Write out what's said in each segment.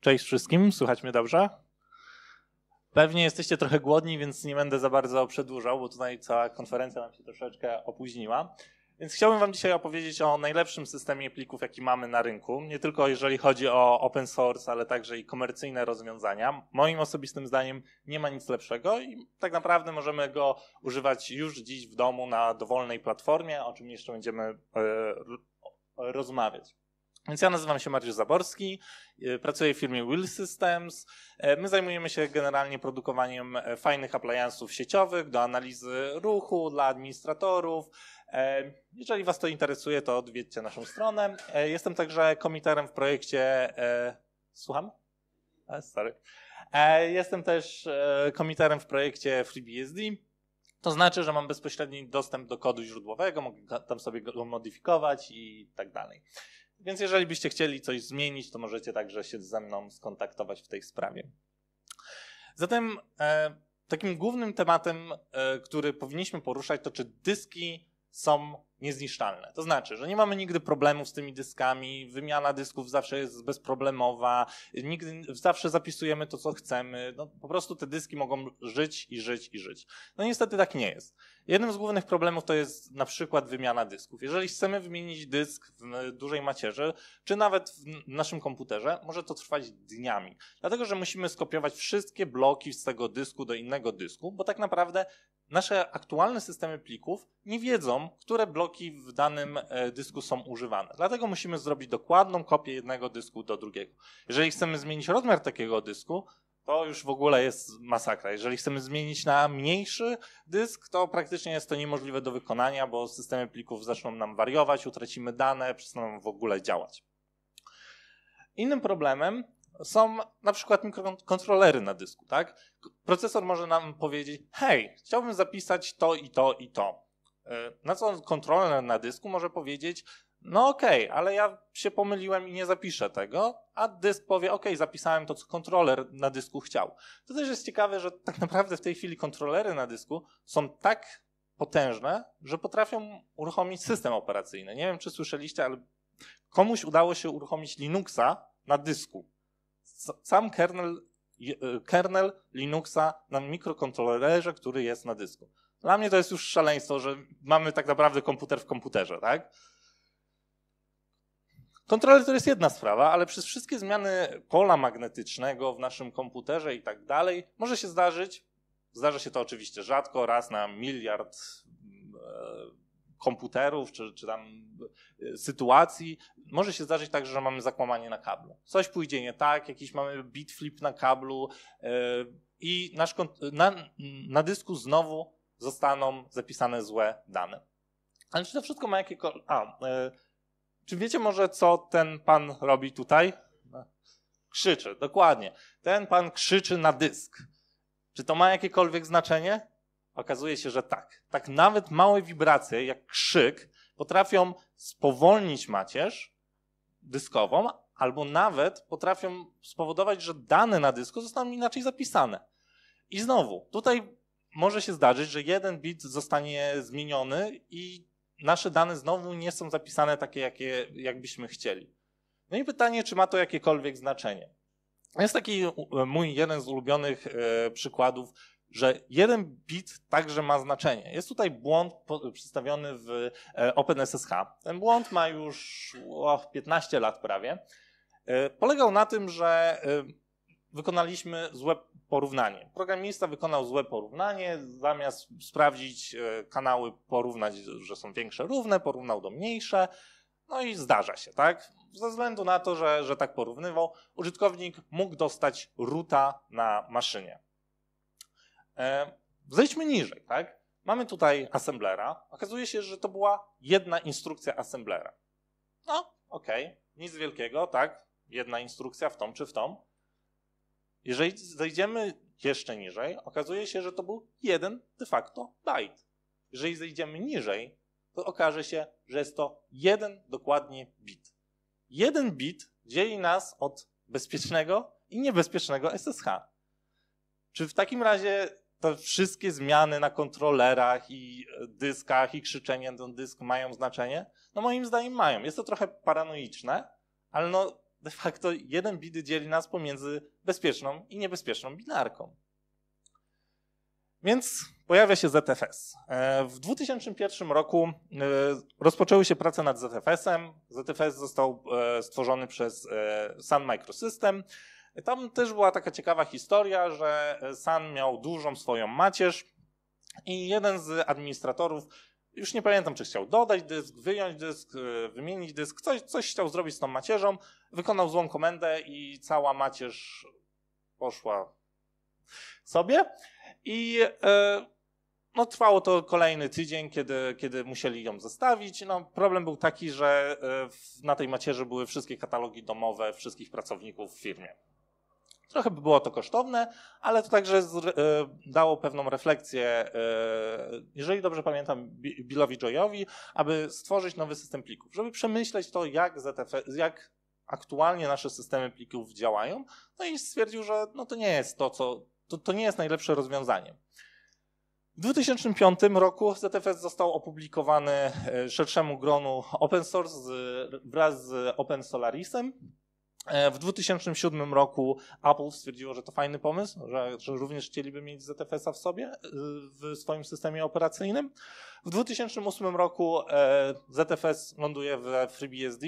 Cześć wszystkim, słychać mnie dobrze? Pewnie jesteście trochę głodni, więc nie będę za bardzo przedłużał, bo tutaj cała konferencja nam się troszeczkę opóźniła. Więc chciałbym Wam dzisiaj opowiedzieć o najlepszym systemie plików, jaki mamy na rynku. Nie tylko jeżeli chodzi o open source, ale także i komercyjne rozwiązania. Moim osobistym zdaniem nie ma nic lepszego i tak naprawdę możemy go używać już dziś w domu na dowolnej platformie, o czym jeszcze będziemy e, rozmawiać. Więc ja nazywam się Mariusz Zaborski, y, pracuję w firmie Will Systems. E, my zajmujemy się generalnie produkowaniem e, fajnych appliance'ów sieciowych do analizy ruchu dla administratorów. E, jeżeli Was to interesuje, to odwiedźcie naszą stronę. Jestem także komiterem w projekcie... Słucham? Sorry. Jestem też komiterem w projekcie FreeBSD. To znaczy, że mam bezpośredni dostęp do kodu źródłowego, mogę tam sobie go modyfikować i tak dalej. Więc jeżeli byście chcieli coś zmienić, to możecie także się ze mną skontaktować w tej sprawie. Zatem e, takim głównym tematem, e, który powinniśmy poruszać, to czy dyski są niezniszczalne. To znaczy, że nie mamy nigdy problemów z tymi dyskami, wymiana dysków zawsze jest bezproblemowa, nigdy, zawsze zapisujemy to, co chcemy. No, po prostu te dyski mogą żyć i żyć i żyć. No niestety tak nie jest. Jednym z głównych problemów to jest na przykład wymiana dysków. Jeżeli chcemy wymienić dysk w dużej macierzy, czy nawet w naszym komputerze, może to trwać dniami. Dlatego, że musimy skopiować wszystkie bloki z tego dysku do innego dysku, bo tak naprawdę nasze aktualne systemy plików nie wiedzą, które bloki bloki w danym e, dysku są używane. Dlatego musimy zrobić dokładną kopię jednego dysku do drugiego. Jeżeli chcemy zmienić rozmiar takiego dysku, to już w ogóle jest masakra. Jeżeli chcemy zmienić na mniejszy dysk, to praktycznie jest to niemożliwe do wykonania, bo systemy plików zaczną nam wariować, utracimy dane, przestaną w ogóle działać. Innym problemem są na przykład mikrokontrolery na dysku, tak? Procesor może nam powiedzieć, hej, chciałbym zapisać to i to i to. E, na co kontroler na dysku może powiedzieć, no okej, okay, ale ja się pomyliłem i nie zapiszę tego, a dysk powie, okej, okay, zapisałem to, co kontroler na dysku chciał. To też jest ciekawe, że tak naprawdę w tej chwili kontrolery na dysku są tak potężne, że potrafią uruchomić system operacyjny. Nie wiem, czy słyszeliście, ale komuś udało się uruchomić Linuxa na dysku. Sam kernel, e, kernel Linuxa na mikrokontrolerze, który jest na dysku. Dla mnie to jest już szaleństwo, że mamy tak naprawdę komputer w komputerze, tak? Kontroler to jest jedna sprawa, ale przez wszystkie zmiany pola magnetycznego w naszym komputerze i tak dalej, może się zdarzyć, zdarza się to oczywiście rzadko, raz na miliard e, komputerów czy, czy tam e, sytuacji, może się zdarzyć także, że mamy zakłamanie na kablu. Coś pójdzie nie tak, jakiś mamy bit flip na kablu e, i nasz, na, na dysku znowu zostaną zapisane złe dane. Ale czy to wszystko ma jakiekolwiek... A, e, czy wiecie może, co ten pan robi tutaj? Krzyczy, dokładnie. Ten pan krzyczy na dysk. Czy to ma jakiekolwiek znaczenie? Okazuje się, że tak. Tak nawet małe wibracje, jak krzyk, potrafią spowolnić macierz dyskową, albo nawet potrafią spowodować, że dane na dysku zostaną inaczej zapisane. I znowu, tutaj może się zdarzyć, że jeden bit zostanie zmieniony i nasze dane znowu nie są zapisane takie, jakie, jakbyśmy chcieli. No i pytanie, czy ma to jakiekolwiek znaczenie. Jest taki e, mój jeden z ulubionych e, przykładów, że jeden bit także ma znaczenie. Jest tutaj błąd przedstawiony w e, OpenSSH. Ten błąd ma już 15 lat prawie. Polegał na tym, że wykonaliśmy złe porównanie. Programista wykonał złe porównanie, zamiast sprawdzić e, kanały, porównać, że są większe równe, porównał do mniejsze. No i zdarza się, tak? Ze względu na to, że, że tak porównywał, użytkownik mógł dostać ruta na maszynie. E, zejdźmy niżej, tak? Mamy tutaj assemblera. Okazuje się, że to była jedna instrukcja assemblera. No, okej, okay, nic wielkiego, tak? Jedna instrukcja w tą czy w tą. Jeżeli zejdziemy jeszcze niżej, okazuje się, że to był jeden de facto bajt. Jeżeli zejdziemy niżej, to okaże się, że jest to jeden dokładnie bit. Jeden bit dzieli nas od bezpiecznego i niebezpiecznego SSH. Czy w takim razie te wszystkie zmiany na kontrolerach i e, dyskach i krzyczenie do dysk mają znaczenie? No moim zdaniem mają. Jest to trochę paranoiczne, ale no de facto jeden bity dzieli nas pomiędzy bezpieczną i niebezpieczną binarką. Więc pojawia się ZFS. E, w 2001 roku e, rozpoczęły się prace nad ZFS-em. ZFS został e, stworzony przez Sun Microsystem. Tam też była taka ciekawa historia, że Sun miał dużą swoją macierz i jeden z administratorów już nie pamiętam, czy chciał dodać dysk, wyjąć dysk, e, wymienić dysk, coś, coś chciał zrobić z tą macierzą, wykonał złą komendę i cała macierz poszła sobie. I e, no, trwało to kolejny tydzień, kiedy, kiedy musieli ją zostawić. No, problem był taki, że e, na tej macierzy były wszystkie katalogi domowe wszystkich pracowników w firmie. Trochę by było to kosztowne, ale to także e, dało pewną refleksję, e, jeżeli dobrze pamiętam, Billowi Joyowi, aby stworzyć nowy system plików, żeby przemyśleć to, jak, ZF, jak aktualnie nasze systemy plików działają, no i stwierdził, że no to nie jest to, co, to, to nie jest najlepsze rozwiązanie. W 2005 roku ZFS został opublikowany e, szerszemu gronu open source wraz z Open Solarisem. E, w 2007 roku Apple stwierdziło, że to fajny pomysł, że, że również chcieliby mieć ZFS-a w sobie, e, w swoim systemie operacyjnym. W 2008 roku e, ZFS ląduje w FreeBSD.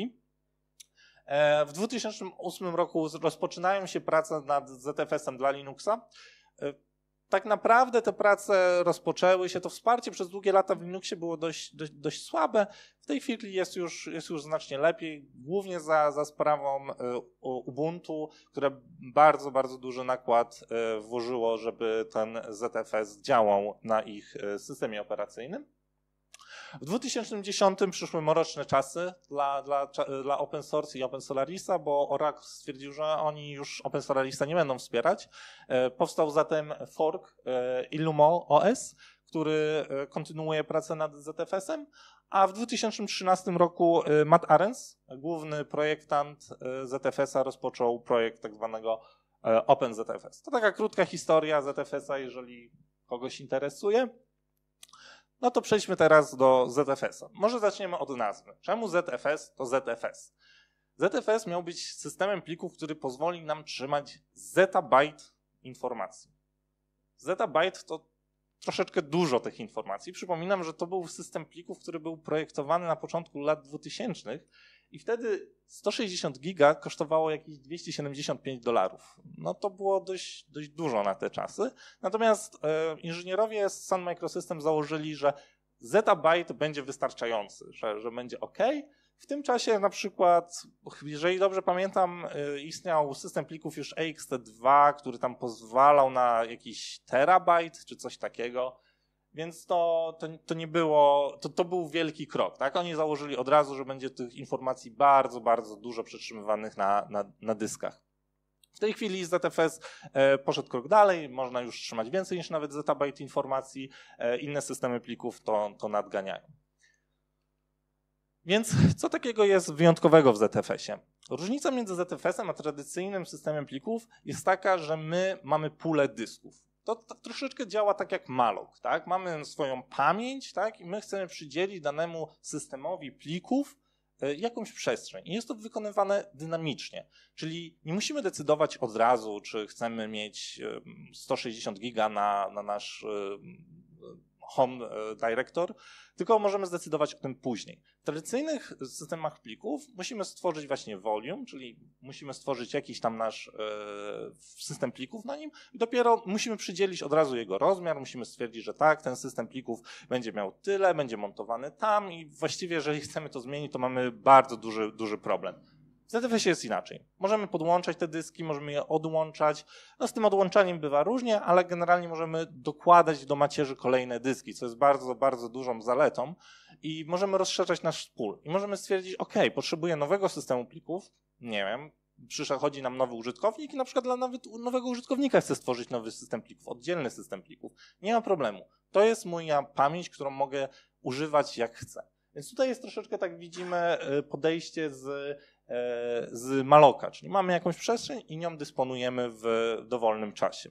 W 2008 roku rozpoczynają się prace nad ZFS-em dla Linuxa tak naprawdę te prace rozpoczęły się. To wsparcie przez długie lata w Linuxie było dość, dość, dość słabe. W tej chwili jest już, jest już znacznie lepiej, głównie za, za sprawą e, Ubuntu, które bardzo, bardzo duży nakład e, włożyło, żeby ten ZFS działał na ich e, systemie operacyjnym. W 2010 przyszły mroczne czasy dla, dla, dla open source i open solarisa, bo Oracle stwierdził, że oni już open solarisa nie będą wspierać. E, powstał zatem fork e, Illumo OS, który e, kontynuuje pracę nad ZFS-em, a w 2013 roku Matt Arens, główny projektant ZFS-a, rozpoczął projekt tak zwanego Open ZFS. To taka krótka historia ZFS-a, jeżeli kogoś interesuje. No to przejdźmy teraz do ZFS-a. Może zaczniemy od nazwy. Czemu ZFS to ZFS? ZFS miał być systemem plików, który pozwoli nam trzymać zetabajt informacji. Zetabajt to troszeczkę dużo tych informacji. Przypominam, że to był system plików, który był projektowany na początku lat 2000 i wtedy 160 giga kosztowało jakieś 275 dolarów. No to było dość, dość dużo na te czasy. Natomiast e, inżynierowie z Sun Microsystems założyli, że zettabyte będzie wystarczający, że, że będzie ok. W tym czasie na przykład, jeżeli dobrze pamiętam, e, istniał system plików już EXT2, który tam pozwalał na jakiś terabajt czy coś takiego. Więc to, to, to, nie było, to, to był wielki krok. Tak? Oni założyli od razu, że będzie tych informacji bardzo, bardzo dużo przetrzymywanych na, na, na dyskach. W tej chwili ZFS e, poszedł krok dalej, można już trzymać więcej niż nawet zetabajt informacji. E, inne systemy plików to, to nadganiają. Więc co takiego jest wyjątkowego w ZFS-ie? Różnica między ZFS-em a tradycyjnym systemem plików jest taka, że my mamy pulę dysków to, to troszeczkę działa tak jak malok, tak? Mamy swoją pamięć, tak? I my chcemy przydzielić danemu systemowi plików e, jakąś przestrzeń. I jest to wykonywane dynamicznie. Czyli nie musimy decydować od razu, czy chcemy mieć 160 giga na, na nasz Home e, Director, tylko możemy zdecydować o tym później. W tradycyjnych systemach plików musimy stworzyć właśnie volume, czyli musimy stworzyć jakiś tam nasz e, system plików na nim i dopiero musimy przydzielić od razu jego rozmiar, musimy stwierdzić, że tak, ten system plików będzie miał tyle, będzie montowany tam i właściwie jeżeli chcemy to zmienić, to mamy bardzo duży, duży problem. ZFS znaczy, jest inaczej. Możemy podłączać te dyski, możemy je odłączać. No z tym odłączaniem bywa różnie, ale generalnie możemy dokładać do macierzy kolejne dyski, co jest bardzo, bardzo dużą zaletą. I możemy rozszerzać nasz pól. I możemy stwierdzić, ok, potrzebuję nowego systemu plików, nie wiem, przychodzi nam nowy użytkownik i na przykład dla nawet nowego użytkownika chcę stworzyć nowy system plików, oddzielny system plików. Nie ma problemu. To jest moja pamięć, którą mogę używać jak chcę. Więc tutaj jest troszeczkę, tak widzimy, y, podejście z E, z maloka, czyli mamy jakąś przestrzeń i nią dysponujemy w dowolnym czasie.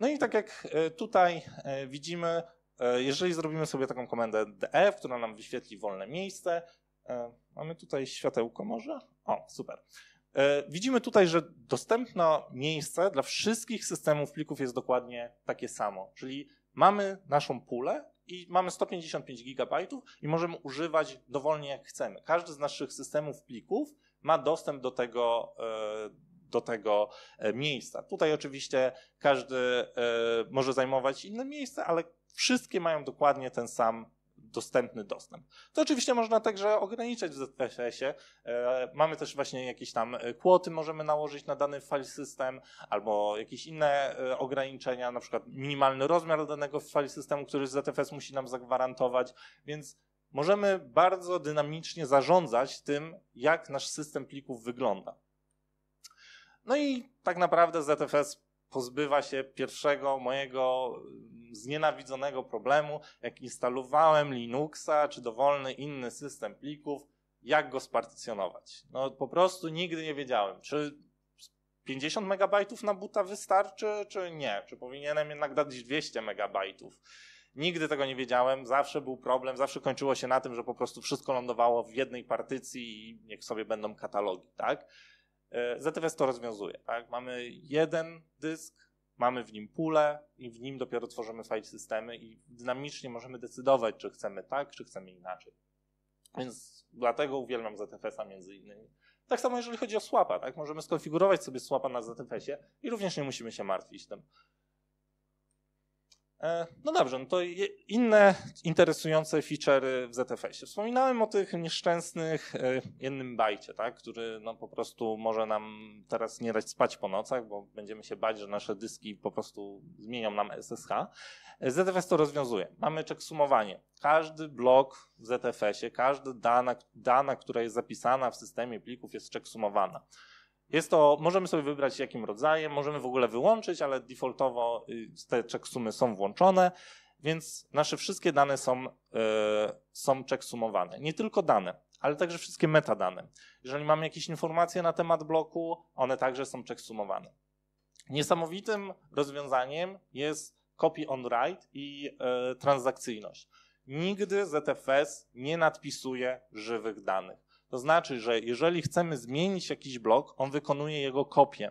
No i tak jak e, tutaj e, widzimy, jeżeli zrobimy sobie taką komendę df, która nam wyświetli wolne miejsce, mamy tutaj światełko może? O, super. Widzimy tutaj, że dostępne miejsce dla wszystkich systemów plików jest dokładnie takie samo, czyli mamy naszą pulę, i mamy 155 GB i możemy używać dowolnie jak chcemy. Każdy z naszych systemów plików ma dostęp do tego, e, do tego e, miejsca. Tutaj oczywiście każdy e, może zajmować inne miejsce, ale wszystkie mają dokładnie ten sam dostępny dostęp. To oczywiście można także ograniczać w zfs ie e, Mamy też właśnie jakieś tam e, kłoty możemy nałożyć na dany file system albo jakieś inne e, ograniczenia, na przykład minimalny rozmiar danego file systemu, który ZFS musi nam zagwarantować, więc możemy bardzo dynamicznie zarządzać tym, jak nasz system plików wygląda. No i tak naprawdę ZFS pozbywa się pierwszego mojego mm, znienawidzonego problemu, jak instalowałem Linuxa czy dowolny inny system plików, jak go spartycjonować. No po prostu nigdy nie wiedziałem, czy 50 MB na buta wystarczy, czy nie, czy powinienem jednak dać 200 MB. Nigdy tego nie wiedziałem, zawsze był problem, zawsze kończyło się na tym, że po prostu wszystko lądowało w jednej partycji i niech sobie będą katalogi, tak? E, ZFS to rozwiązuje. Tak? Mamy jeden dysk, mamy w nim pulę i w nim dopiero tworzymy file systemy i dynamicznie możemy decydować, czy chcemy tak, czy chcemy inaczej. Więc dlatego uwielbiam ZFS-a między innymi. Tak samo jeżeli chodzi o swapa, tak? Możemy skonfigurować sobie swapa na ZFS-ie i również nie musimy się martwić tym. E, no dobrze, no to inne interesujące featurey w ZFS-ie. Wspominałem o tych nieszczęsnych e, jednym bajcie, tak, który no po prostu może nam teraz nie dać spać po nocach, bo będziemy się bać, że nasze dyski po prostu zmienią nam SSH. E, ZFS to rozwiązuje. Mamy sumowanie. Każdy blok w ZFS-ie, każda dana, dana, która jest zapisana w systemie plików jest sumowana. Jest to, możemy sobie wybrać jakim rodzajem, możemy w ogóle wyłączyć, ale defaultowo y, te checksumy są włączone, więc nasze wszystkie dane są, yy, są checksumowane. Nie tylko dane, ale także wszystkie metadane. Jeżeli mamy jakieś informacje na temat bloku, one także są checksumowane. Niesamowitym rozwiązaniem jest copy on write i yy, transakcyjność. Nigdy ZFS nie nadpisuje żywych danych. To znaczy, że jeżeli chcemy zmienić jakiś blok, on wykonuje jego kopię.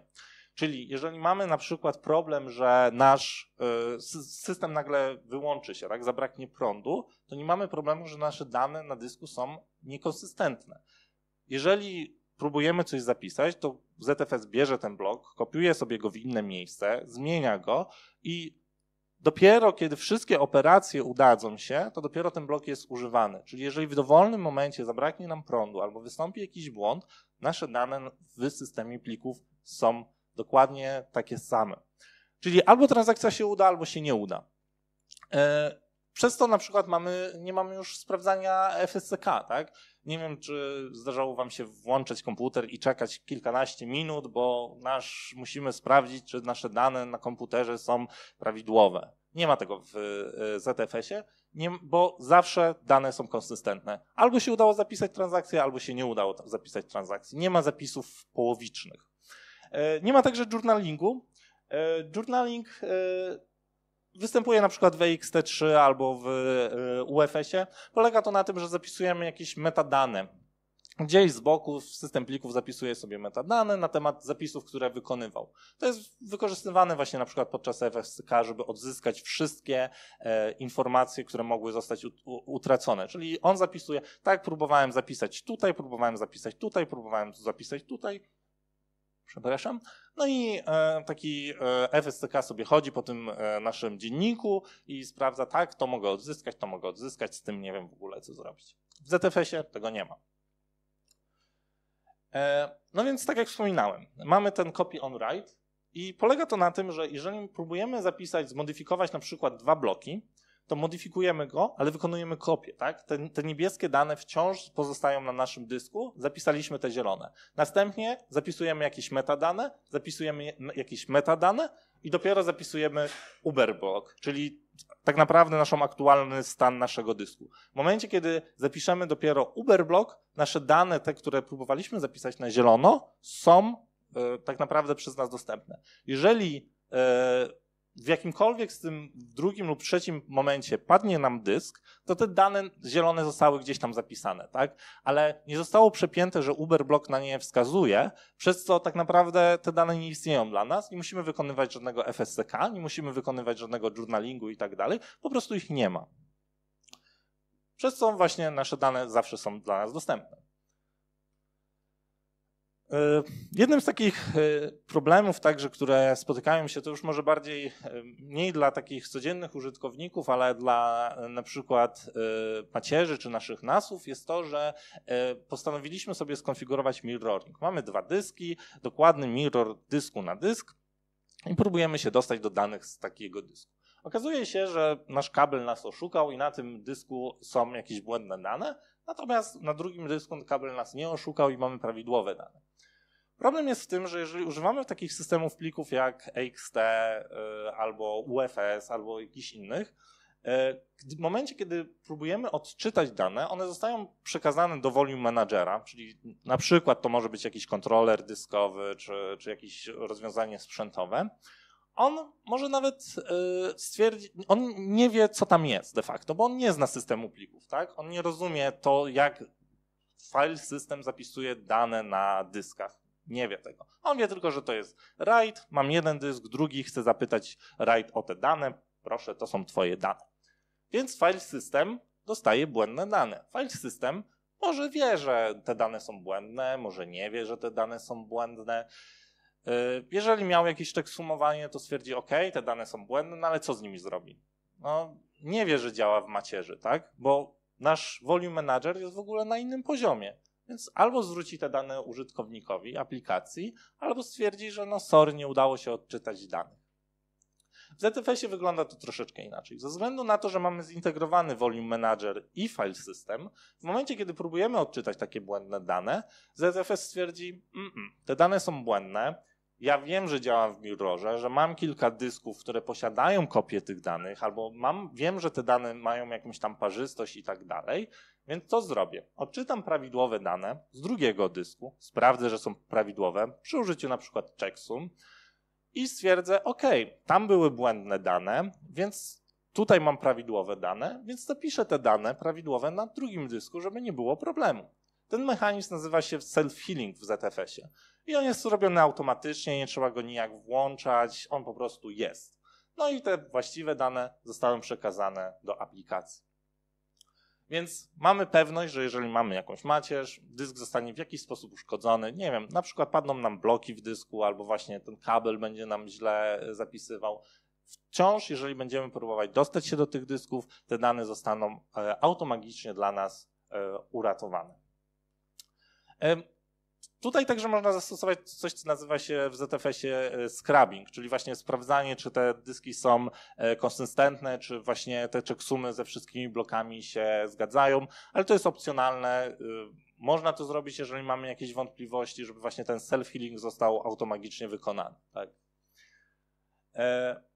Czyli jeżeli mamy na przykład problem, że nasz y, system nagle wyłączy się, tak, zabraknie prądu, to nie mamy problemu, że nasze dane na dysku są niekonsystentne. Jeżeli próbujemy coś zapisać, to ZFS bierze ten blok, kopiuje sobie go w inne miejsce, zmienia go i Dopiero kiedy wszystkie operacje udadzą się, to dopiero ten blok jest używany. Czyli jeżeli w dowolnym momencie zabraknie nam prądu albo wystąpi jakiś błąd, nasze dane w systemie plików są dokładnie takie same. Czyli albo transakcja się uda, albo się nie uda. E, przez to na przykład mamy, nie mamy już sprawdzania FSCK, tak? Nie wiem, czy zdarzało wam się włączyć komputer i czekać kilkanaście minut, bo nasz, musimy sprawdzić, czy nasze dane na komputerze są prawidłowe. Nie ma tego w y, ZFS-ie, bo zawsze dane są konsystentne. Albo się udało zapisać transakcję, albo się nie udało zapisać transakcji. Nie ma zapisów połowicznych. Y, nie ma także journalingu. Y, journaling występuje na przykład w EXT3 albo w y, UFS-ie. Polega to na tym, że zapisujemy jakieś metadane. Gdzieś z boku w system plików zapisuje sobie metadane na temat zapisów, które wykonywał. To jest wykorzystywane właśnie na przykład podczas FSK, żeby odzyskać wszystkie e, informacje, które mogły zostać utracone. Czyli on zapisuje, tak, próbowałem zapisać tutaj, próbowałem zapisać tutaj, próbowałem zapisać tutaj, Przepraszam. No i e, taki e, FSCK sobie chodzi po tym e, naszym dzienniku i sprawdza, tak, to mogę odzyskać, to mogę odzyskać, z tym nie wiem w ogóle, co zrobić. W ZFS-ie tego nie ma. E, no więc, tak jak wspominałem, mamy ten copy on write i polega to na tym, że jeżeli próbujemy zapisać, zmodyfikować na przykład dwa bloki, to modyfikujemy go, ale wykonujemy kopię, tak? Te, te, niebieskie dane wciąż pozostają na naszym dysku, zapisaliśmy te zielone. Następnie zapisujemy jakieś metadane, zapisujemy jakieś metadane i dopiero zapisujemy Uberblock, czyli tak naprawdę naszą aktualny stan naszego dysku. W momencie, kiedy zapiszemy dopiero Uberblock, nasze dane, te, które próbowaliśmy zapisać na zielono, są e, tak naprawdę przez nas dostępne. Jeżeli e, w jakimkolwiek z tym drugim lub trzecim momencie padnie nam dysk, to te dane zielone zostały gdzieś tam zapisane, tak? Ale nie zostało przepięte, że Uberblock na nie wskazuje, przez co tak naprawdę te dane nie istnieją dla nas, nie musimy wykonywać żadnego FSCK, nie musimy wykonywać żadnego journalingu i tak dalej, po prostu ich nie ma. Przez co właśnie nasze dane zawsze są dla nas dostępne. E, jednym z takich e, problemów, także, które spotykają się, to już może bardziej e, mniej dla takich codziennych użytkowników, ale dla na przykład macierzy czy naszych nasów, jest to, że postanowiliśmy sobie skonfigurować mirroring. Mamy dwa dyski, dokładny mirror dysku na dysk i próbujemy się dostać do danych z takiego dysku. Okazuje się, że nasz kabel nas oszukał i na tym dysku są jakieś błędne dane, natomiast na drugim dysku kabel nas nie oszukał i mamy prawidłowe dane. Problem jest w tym, że jeżeli używamy takich systemów plików jak EXT y, albo UFS albo jakichś innych, y, w momencie, kiedy próbujemy odczytać dane, one zostają przekazane do volume managera, czyli na przykład to może być jakiś kontroler dyskowy czy, czy jakieś rozwiązanie sprzętowe. On może nawet y, stwierdzić, on nie wie, co tam jest de facto, bo on nie zna systemu plików, tak? On nie rozumie to, jak file system zapisuje dane na dyskach. Nie wie tego. On wie tylko, że to jest RAID, mam jeden dysk, drugi, chcę zapytać RAID o te dane, proszę, to są twoje dane. Więc file system dostaje błędne dane. File system może wie, że te dane są błędne, może nie wie, że te dane są błędne. Y, jeżeli miał jakieś tak to stwierdzi, ok, te dane są błędne, no ale co z nimi zrobi? No, nie wie, że działa w macierzy, tak? Bo nasz volume manager jest w ogóle na innym poziomie. Więc albo zwróci te dane użytkownikowi aplikacji, albo stwierdzi, że no sorry, nie udało się odczytać danych. W ZFS-ie wygląda to troszeczkę inaczej. Ze względu na to, że mamy zintegrowany Volume Manager i file system, w momencie, kiedy próbujemy odczytać takie błędne dane, ZFS stwierdzi, mm -mm, te dane są błędne, ja wiem, że działam w mirrorze, że mam kilka dysków, które posiadają kopie tych danych, albo mam, wiem, że te dane mają jakąś tam parzystość i tak dalej, więc co zrobię? Odczytam prawidłowe dane z drugiego dysku, sprawdzę, że są prawidłowe przy użyciu na przykład checksum i stwierdzę, ok, tam były błędne dane, więc tutaj mam prawidłowe dane, więc zapiszę te dane prawidłowe na drugim dysku, żeby nie było problemu. Ten mechanizm nazywa się self-healing w ZFS-ie. I on jest zrobiony automatycznie, nie trzeba go nijak włączać, on po prostu jest. No i te właściwe dane zostały przekazane do aplikacji. Więc mamy pewność, że jeżeli mamy jakąś macierz, dysk zostanie w jakiś sposób uszkodzony. Nie wiem, na przykład padną nam bloki w dysku, albo właśnie ten kabel będzie nam źle zapisywał. Wciąż, jeżeli będziemy próbować dostać się do tych dysków, te dane zostaną e, automagicznie dla nas e, uratowane. E, Tutaj także można zastosować coś, co nazywa się w ZFS-ie e, scrubbing, czyli właśnie sprawdzanie, czy te dyski są e, konsystentne, czy właśnie te checksumy ze wszystkimi blokami się zgadzają, ale to jest opcjonalne. E, można to zrobić, jeżeli mamy jakieś wątpliwości, żeby właśnie ten self-healing został automagicznie wykonany. Tak?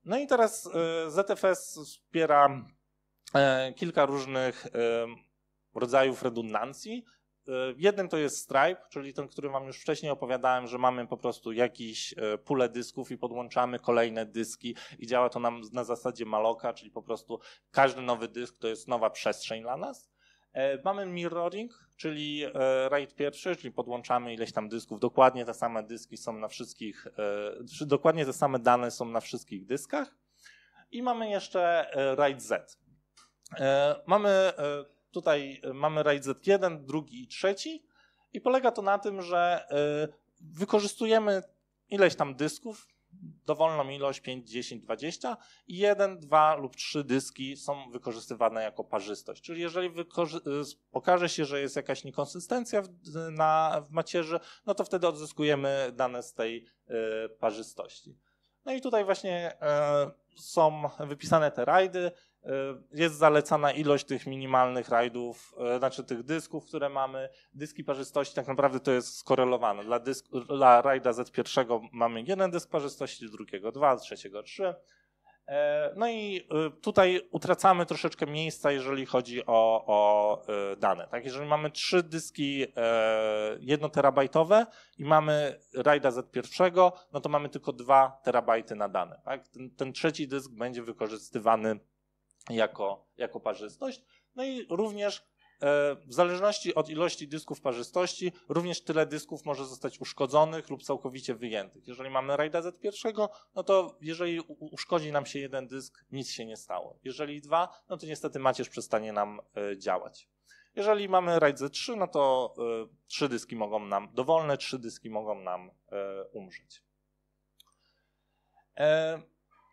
No i teraz ZFS wspiera kilka różnych rodzajów redundancji. E, Jeden to jest Stripe, czyli ten, który Wam już wcześniej opowiadałem, że mamy po prostu jakiś e, pulę dysków i podłączamy kolejne dyski i działa to nam na zasadzie maloka, czyli po prostu każdy nowy dysk to jest nowa przestrzeń dla nas. E, mamy mirroring, czyli RAID pierwszy, czyli podłączamy ileś tam dysków. Dokładnie te same dyski są na wszystkich, dokładnie te same dane są na wszystkich dyskach. I mamy jeszcze RAID Z. Mamy Tutaj y, mamy RAID Z1, drugi i trzeci i polega to na tym, że y, wykorzystujemy ileś tam dysków, dowolną ilość 5, 10, 20 i 1, 2 lub 3 dyski są wykorzystywane jako parzystość. Czyli jeżeli pokaże y, się, że jest jakaś niekonsystencja w, na, w macierzy, no to wtedy odzyskujemy dane z tej y, parzystości. No i tutaj właśnie y, są wypisane te rajdy. E, jest zalecana ilość tych minimalnych rajdów, e, znaczy tych dysków, które mamy. Dyski parzystości tak naprawdę to jest skorelowane. Dla, dysk, dla rajda Z1 mamy jeden dysk parzystości, drugiego dwa, trzeciego trzy. E, no i tutaj utracamy troszeczkę miejsca, jeżeli chodzi o, o dane. Tak, jeżeli mamy trzy dyski jednoterabajtowe i mamy RAIDa Z1, no to mamy tylko dwa terabajty na dane. Tak? Ten, ten trzeci dysk będzie wykorzystywany jako, jako parzystość. No i również e, w zależności od ilości dysków parzystości, również tyle dysków może zostać uszkodzonych lub całkowicie wyjętych. Jeżeli mamy RAID Z1, no to jeżeli uszkodzi nam się jeden dysk, nic się nie stało. Jeżeli dwa, no to niestety macierz przestanie nam e, działać. Jeżeli mamy RAID Z3, no to e, trzy dyski mogą nam, dowolne trzy dyski mogą nam umrzeć.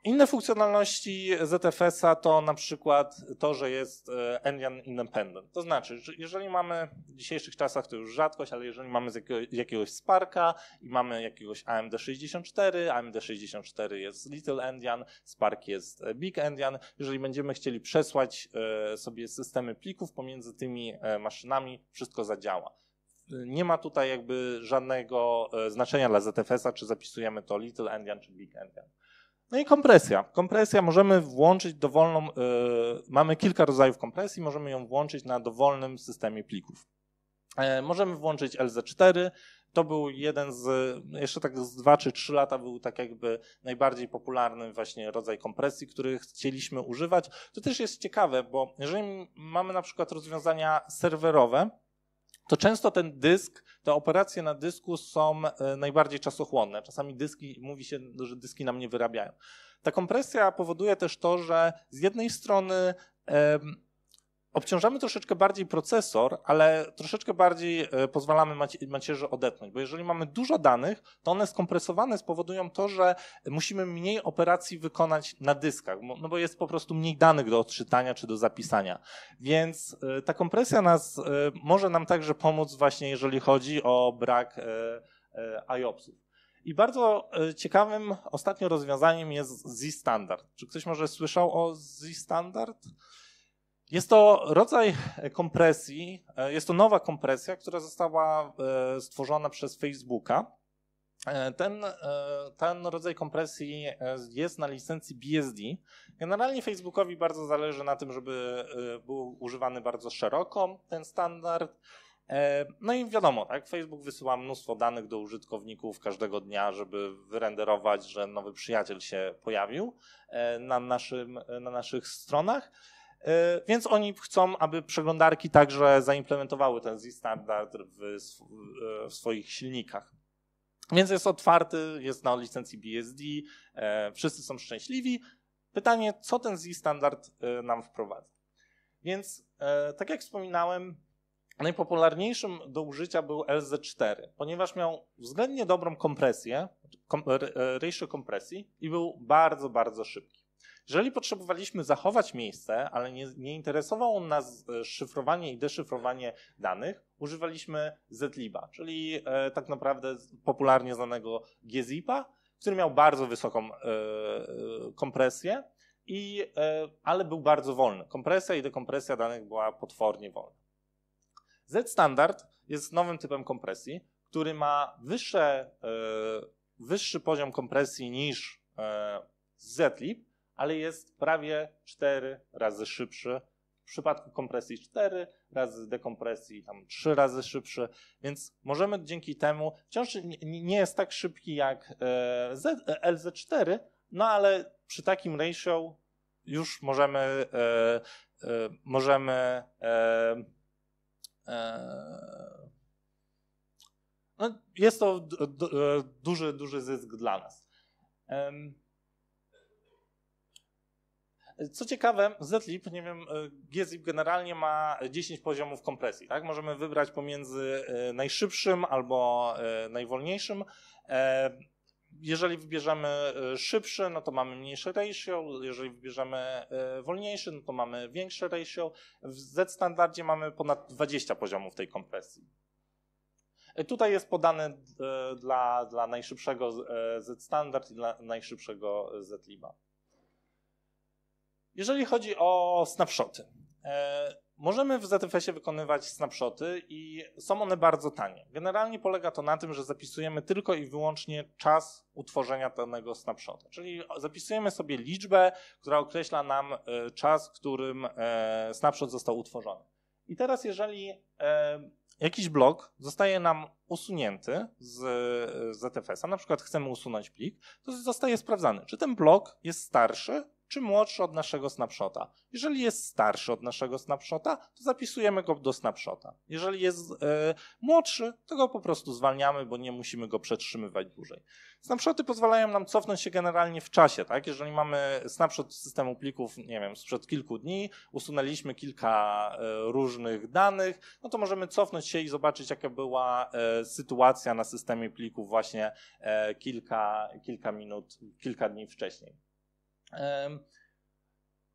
Inne funkcjonalności ZFS-a to na przykład to, że jest e, endian independent. To znaczy, że jeżeli mamy w dzisiejszych czasach to już rzadkość, ale jeżeli mamy z jakiegoś Sparka i mamy jakiegoś AMD64, AMD64 jest Little Endian, Spark jest e, Big Endian. Jeżeli będziemy chcieli przesłać e, sobie systemy plików pomiędzy tymi maszynami, wszystko zadziała nie ma tutaj jakby żadnego znaczenia dla ZFS-a, czy zapisujemy to Little Endian, czy Big Endian. No i kompresja. Kompresja możemy włączyć dowolną, yy, mamy kilka rodzajów kompresji, możemy ją włączyć na dowolnym systemie plików. Yy, możemy włączyć LZ4, to był jeden z, no jeszcze tak z 2 czy 3 lata był tak jakby najbardziej popularny właśnie rodzaj kompresji, który chcieliśmy używać. To też jest ciekawe, bo jeżeli mamy na przykład rozwiązania serwerowe, to często ten dysk, te operacje na dysku są e, najbardziej czasochłonne. Czasami dyski, mówi się, że dyski nam nie wyrabiają. Ta kompresja powoduje też to, że z jednej strony obciążamy troszeczkę bardziej procesor, ale troszeczkę bardziej e, pozwalamy macierzy odetnąć, bo jeżeli mamy dużo danych, to one skompresowane spowodują to, że musimy mniej operacji wykonać na dyskach, no bo jest po prostu mniej danych do odczytania czy do zapisania. Więc e, ta kompresja nas, e, może nam także pomóc właśnie, jeżeli chodzi o brak IOPS-ów. I bardzo ciekawym ostatnio rozwiązaniem jest Z-Standard. Czy ktoś może słyszał o Z-Standard? Jest to rodzaj e, kompresji, e, jest to nowa kompresja, która została e, stworzona przez Facebooka. Ten, ten rodzaj kompresji jest na licencji BSD. Generalnie Facebookowi bardzo zależy na tym, żeby był używany bardzo szeroko ten standard. No i wiadomo, tak, Facebook wysyła mnóstwo danych do użytkowników każdego dnia, żeby wyrenderować, że nowy przyjaciel się pojawił na, naszym, na naszych stronach. E, więc oni chcą, aby przeglądarki także zaimplementowały ten Z-standard w, e, w swoich silnikach. Więc jest otwarty, jest na licencji BSD, e, wszyscy są szczęśliwi. Pytanie, co ten Z-standard nam wprowadza? Więc, tak jak wspominałem, najpopularniejszym do użycia był LZ4, ponieważ miał względnie dobrą kompresję, kom, ratio kompresji i był bardzo, bardzo szybki. Jeżeli potrzebowaliśmy zachować miejsce, ale nie, nie interesowało nas e, szyfrowanie i deszyfrowanie danych, używaliśmy zliba, czyli e, tak naprawdę popularnie znanego gzipa, który miał bardzo wysoką e, e, kompresję, i, e, ale był bardzo wolny. Kompresja i dekompresja danych była potwornie wolna. Z-standard jest nowym typem kompresji, który ma wyższe, e, wyższy poziom kompresji niż zlib, ale jest prawie 4 razy szybszy. W przypadku kompresji 4 razy dekompresji tam 3 razy szybszy, więc możemy dzięki temu, wciąż nie jest tak szybki jak e, e, LZ4, no ale przy takim ratio już możemy, e, możemy no jest to duży, duży zysk dla nas. Co ciekawe, zlip, nie wiem, e, gzip generalnie ma 10 poziomów kompresji, tak? Możemy wybrać pomiędzy e, najszybszym albo e, najwolniejszym. Jeżeli wybierzemy szybszy, no to mamy mniejsze ratio, jeżeli wybierzemy wolniejszy, no to mamy większe ratio. W Z-standardzie mamy ponad 20 poziomów tej kompresji. Tutaj jest podany dla, dla najszybszego Z-standard i dla najszybszego Z-liba. Jeżeli chodzi o snapshoty, e, możemy w ZFS-ie wykonywać snapshoty i są one bardzo tanie. Generalnie polega to na tym, że zapisujemy tylko i wyłącznie czas utworzenia danego snapshota. Czyli zapisujemy sobie liczbę, która określa nam e, czas, w którym e, snapshot został utworzony. I teraz, jeżeli jakiś blok zostaje nam usunięty z ZFS-a, na przykład chcemy usunąć plik, to zostaje sprawdzany, czy ten blok jest starszy czy młodszy od naszego snapshota. Jeżeli jest starszy od naszego snapshota, to zapisujemy go do snapshota. Jeżeli jest e, młodszy, to go po prostu zwalniamy, bo nie musimy go przetrzymywać dłużej. Snapshoty pozwalają nam cofnąć się generalnie w czasie, tak? Jeżeli mamy snapshot systemu plików, nie wiem, sprzed kilku dni, usunęliśmy kilka e, różnych danych, no to możemy cofnąć się i zobaczyć, jaka była e, sytuacja na systemie plików właśnie kilka, kilka minut, kilka dni wcześniej.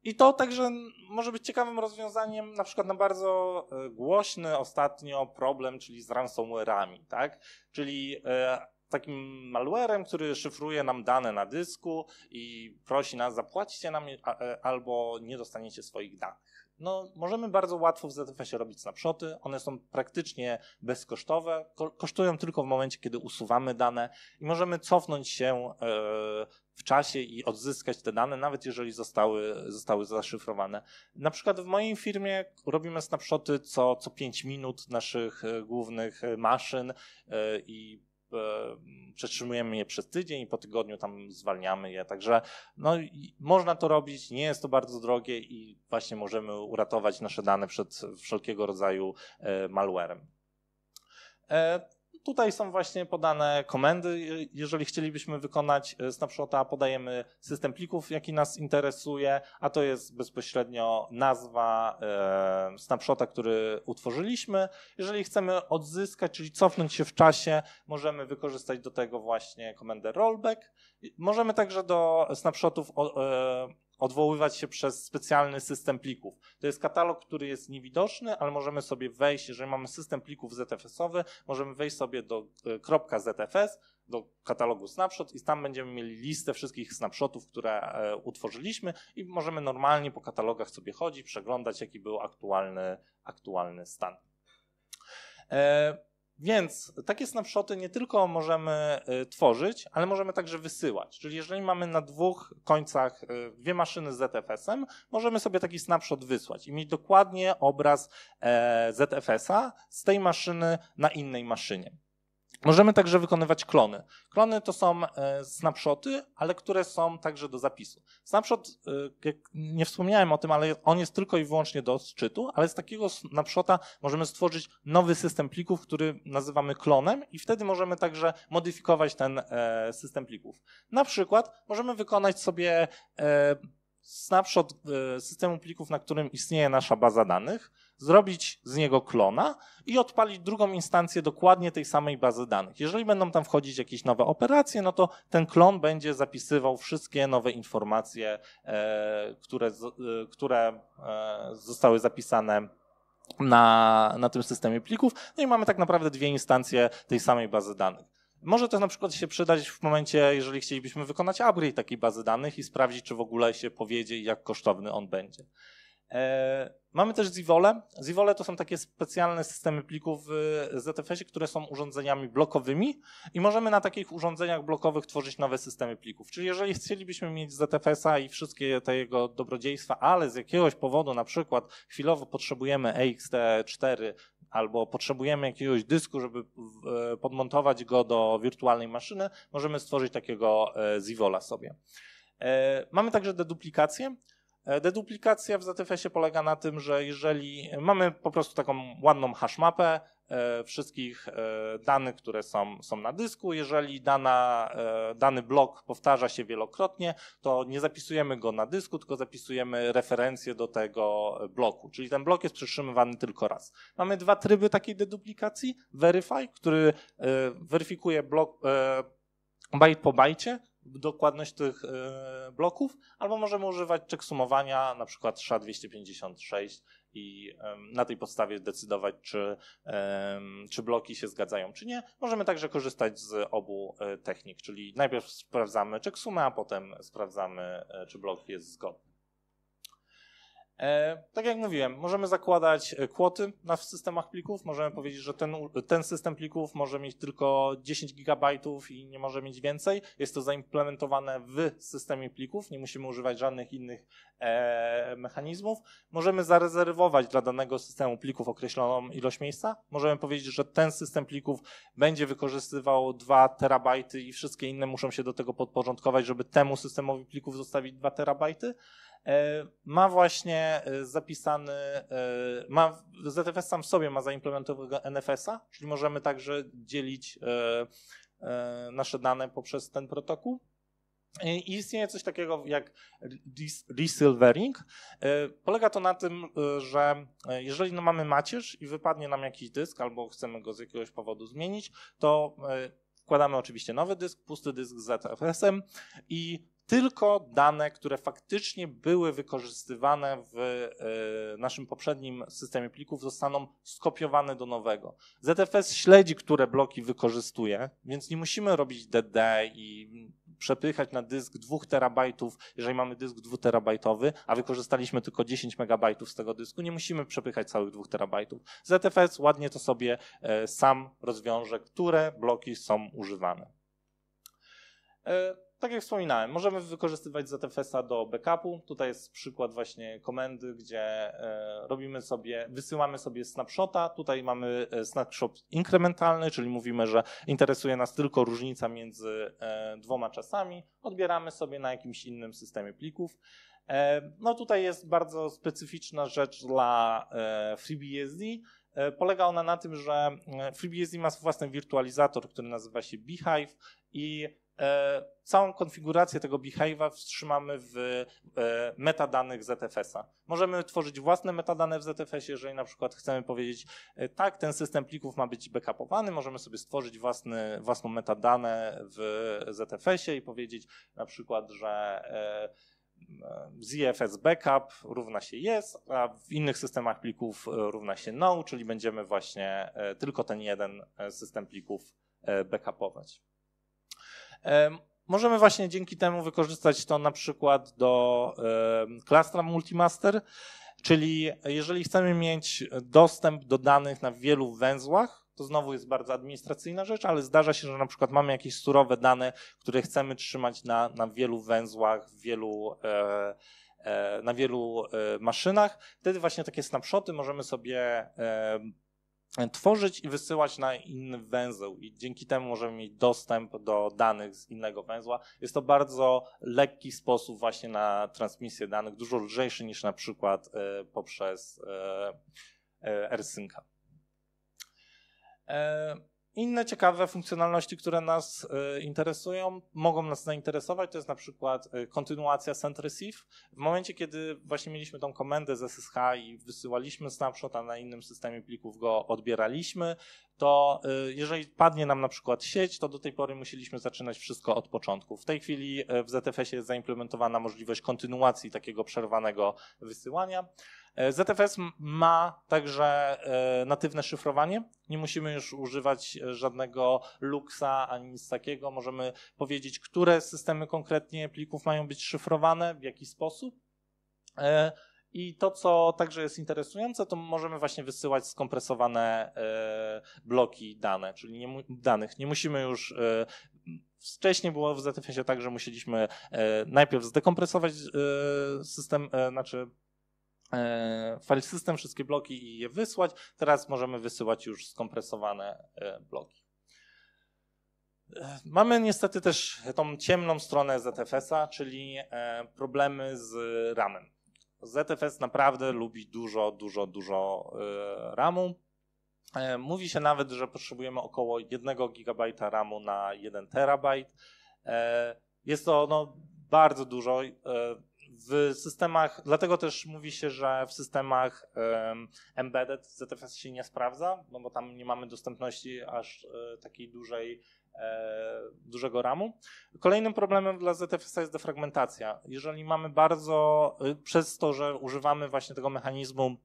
I to także może być ciekawym rozwiązaniem na przykład na bardzo e, głośny ostatnio problem, czyli z ransomware'ami, tak? Czyli e, takim malwarem, który szyfruje nam dane na dysku i prosi nas zapłacicie nam e, albo nie dostaniecie swoich danych no, możemy bardzo łatwo w ZFS-ie robić snapshoty. One są praktycznie bezkosztowe, ko kosztują tylko w momencie, kiedy usuwamy dane i możemy cofnąć się yy, w czasie i odzyskać te dane, nawet jeżeli zostały, zostały zaszyfrowane. Na przykład w mojej firmie robimy snapshoty co, co 5 minut naszych e, głównych e, maszyn yy, i E, przetrzymujemy je przez tydzień i po tygodniu tam zwalniamy je. Także no, można to robić, nie jest to bardzo drogie i właśnie możemy uratować nasze dane przed wszelkiego rodzaju e, malwarem. E, tutaj są właśnie podane komendy. Jeżeli chcielibyśmy wykonać e, snapshota, podajemy system plików, jaki nas interesuje, a to jest bezpośrednio nazwa e, snapshota, który utworzyliśmy. Jeżeli chcemy odzyskać, czyli cofnąć się w czasie, możemy wykorzystać do tego właśnie komendę rollback. Możemy także do snapshotów e, odwoływać się przez specjalny system plików. To jest katalog, który jest niewidoczny, ale możemy sobie wejść, jeżeli mamy system plików ZFS-owy, możemy wejść sobie do e, .zfs, do katalogu snapshot i tam będziemy mieli listę wszystkich snapshotów, które e, utworzyliśmy i możemy normalnie po katalogach sobie chodzić, przeglądać jaki był aktualny, aktualny stan. E, więc takie snapshoty nie tylko możemy y, tworzyć, ale możemy także wysyłać. Czyli jeżeli mamy na dwóch końcach y, dwie maszyny z ZFS-em, możemy sobie taki snapshot wysłać i mieć dokładnie obraz e, ZFS-a z tej maszyny na innej maszynie. Możemy także wykonywać klony. Klony to są e, snapshoty, ale które są także do zapisu. Snapshot, e, nie wspomniałem o tym, ale on jest tylko i wyłącznie do odczytu, ale z takiego snapshota możemy stworzyć nowy system plików, który nazywamy klonem i wtedy możemy także modyfikować ten e, system plików. Na przykład możemy wykonać sobie snapshot systemu plików, na którym istnieje nasza baza danych zrobić z niego klona i odpalić drugą instancję dokładnie tej samej bazy danych. Jeżeli będą tam wchodzić jakieś nowe operacje, no to ten klon będzie zapisywał wszystkie nowe informacje, e, które, e, które e, zostały zapisane na, na tym systemie plików. No i mamy tak naprawdę dwie instancje tej samej bazy danych. Może to na przykład się przydać w momencie, jeżeli chcielibyśmy wykonać upgrade takiej bazy danych i sprawdzić, czy w ogóle się powiedzie i jak kosztowny on będzie. E, mamy też Zivole. Zivole to są takie specjalne systemy plików w ZFS-ie, które są urządzeniami blokowymi i możemy na takich urządzeniach blokowych tworzyć nowe systemy plików. Czyli jeżeli chcielibyśmy mieć ZFS-a i wszystkie te jego dobrodziejstwa, ale z jakiegoś powodu, na przykład chwilowo potrzebujemy EXT4 albo potrzebujemy jakiegoś dysku, żeby e, podmontować go do wirtualnej maszyny, możemy stworzyć takiego e, Zivola sobie. Mamy także deduplikację, E, deduplikacja w ZFS-ie polega na tym, że jeżeli mamy po prostu taką ładną mapę e, wszystkich e, danych, które są, są na dysku, jeżeli dana, dany blok powtarza się wielokrotnie, to nie zapisujemy go na dysku, tylko zapisujemy referencję do tego bloku, czyli ten blok jest przetrzymywany tylko raz. Mamy dwa tryby takiej deduplikacji, verify, który weryfikuje blok, bajt po bajcie dokładność tych e, bloków, albo możemy używać czeksumowania, na przykład SHA-256 i na tej podstawie decydować, czy, czy bloki się zgadzają, czy nie. Możemy także korzystać z obu e, technik, czyli najpierw sprawdzamy czeksumę, a potem sprawdzamy, e, czy blok jest zgodny. E, tak jak mówiłem, możemy zakładać e, kłoty na systemach plików. Możemy powiedzieć, że ten, ten system plików może mieć tylko 10 GB i nie może mieć więcej. Jest to zaimplementowane w systemie plików. Nie musimy używać żadnych innych e, mechanizmów. Możemy zarezerwować dla danego systemu plików określoną ilość miejsca. Możemy powiedzieć, że ten system plików będzie wykorzystywał 2 terabajty i wszystkie inne muszą się do tego podporządkować, żeby temu systemowi plików zostawić 2 terabajty. E, ma właśnie e, zapisany, e, ma, ZFS sam w sobie ma zaimplementowanego NFS-a, czyli możemy także dzielić nasze dane poprzez ten protokół. I istnieje coś takiego jak resilvering. Polega to na tym, że jeżeli no mamy macierz i wypadnie nam jakiś dysk albo chcemy go z jakiegoś powodu zmienić, to wkładamy oczywiście nowy dysk, pusty dysk z ZFS-em i tylko dane, które faktycznie były wykorzystywane w e, naszym poprzednim systemie plików, zostaną skopiowane do nowego. ZFS śledzi, które bloki wykorzystuje, więc nie musimy robić DD i przepychać na dysk 2 terabajtów, jeżeli mamy dysk 2 terabajtowy, a wykorzystaliśmy tylko 10 megabajtów z tego dysku, nie musimy przepychać całych 2 terabajtów. ZFS ładnie to sobie e, sam rozwiąże, które bloki są używane. E, tak jak wspominałem, możemy wykorzystywać ZFS-a do backupu. Tutaj jest przykład właśnie komendy, gdzie e, robimy sobie, wysyłamy sobie snapshota. Tutaj mamy e, snapshot inkrementalny, czyli mówimy, że interesuje nas tylko różnica między e, dwoma czasami. Odbieramy sobie na jakimś innym systemie plików. No tutaj jest bardzo specyficzna rzecz dla FreeBSD E, polega ona na tym, że e, FreeBSD ma swój własny wirtualizator, który nazywa się Beehive i e, całą konfigurację tego Beehive'a wstrzymamy w metadanych ZFS-a. Możemy tworzyć własne metadane w ZFS-ie, jeżeli na przykład chcemy powiedzieć, tak, ten system plików ma być backupowany, możemy sobie stworzyć własny, własną metadane w ZFS-ie i powiedzieć na przykład, że ZFS backup równa się jest, a w innych systemach plików e, równa się no, czyli będziemy właśnie e, tylko ten jeden e, system plików backupować. Możemy właśnie dzięki temu wykorzystać to na przykład do klastra multimaster, czyli jeżeli chcemy mieć dostęp do danych na wielu węzłach, to znowu jest bardzo administracyjna rzecz, ale zdarza się, że na przykład mamy jakieś surowe dane, które chcemy trzymać na, na wielu węzłach, w wielu. E, e na wielu e, maszynach. Wtedy właśnie takie snapshoty możemy sobie e, tworzyć i wysyłać na inny węzeł i dzięki temu możemy mieć dostęp do danych z innego węzła. Jest to bardzo lekki sposób właśnie na transmisję danych, dużo lżejszy niż na przykład poprzez RSync. E, inne ciekawe funkcjonalności, które nas e, interesują, mogą nas zainteresować, to jest na przykład e, kontynuacja send receive. W momencie, kiedy właśnie mieliśmy tą komendę z SSH i wysyłaliśmy snapshot, a na innym systemie plików go odbieraliśmy, to y, jeżeli padnie nam na przykład sieć, to do tej pory musieliśmy zaczynać wszystko od początku. W tej chwili y, w zfs jest zaimplementowana możliwość kontynuacji takiego przerwanego wysyłania. Y, ZFS ma także natywne szyfrowanie. Nie musimy już używać żadnego luxa ani nic takiego. Możemy powiedzieć, które systemy konkretnie plików mają być szyfrowane, w jaki sposób. I to, co także jest interesujące, to możemy właśnie wysyłać skompresowane e, bloki dane, czyli nie danych. Nie musimy już e, Wcześniej było w ZFS-ie tak, że musieliśmy e, najpierw zdekompresować system, znaczy file system, wszystkie bloki i je wysłać. Teraz możemy wysyłać już skompresowane bloki. Mamy niestety też tą ciemną stronę ZFS-a, czyli problemy z RAMem. ZFS naprawdę lubi dużo, dużo, dużo e, RAMu. E, mówi się nawet, że potrzebujemy około 1 GB RAMu na 1 TB. E, jest to no, bardzo dużo. W systemach, dlatego też mówi się, że w systemach embedded ZFS się nie sprawdza, no bo tam nie mamy dostępności aż takiej dużej E, dużego ramu. Kolejnym problemem dla ZFS jest defragmentacja. Jeżeli mamy bardzo, y, przez to, że używamy właśnie tego mechanizmu